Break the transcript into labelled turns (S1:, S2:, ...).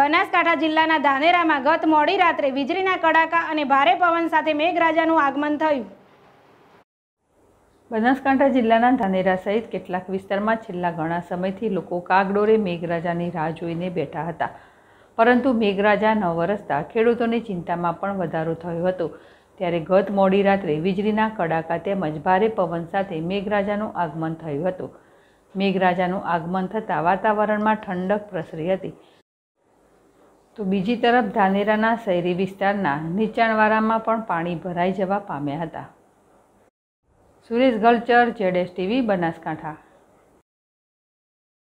S1: બનાસકાંઠા જિલ્લાના ધાનેરામાં ગત મોડી રાત્રે વીજળીના કડાકા અને ભારે
S2: પવન સાથે મેઘરાજાનું આગમન થયું બનાસકાંઠા જિલ્લાના ધાનેરા સહિત કેટલાક વિસ્તારમાં છેલ્લા ઘણા સમયથી લોકો કાગડોરે મેઘરાજાની રાહ જોઈને બેઠા હતા પરંતુ મેઘરાજા ન વરસતા ખેડૂતોની ચિંતામાં પણ વધારો થયો હતો ત્યારે ગત મોડી રાત્રે વીજળીના કડાકા તેમજ ભારે પવન સાથે મેઘરાજાનું આગમન થયું હતું મેઘરાજાનું આગમન થતાં વાતાવરણમાં ઠંડક પ્રસરી હતી તો બીજી તરફ ધાનેરાના શહેરી વિસ્તારના નીચાણવાળામાં પણ પાણી ભરાઈ જવા પામ્યા હતા સુરેશ ગલચર જેડેશ ટીવી
S3: બનાસકાંઠા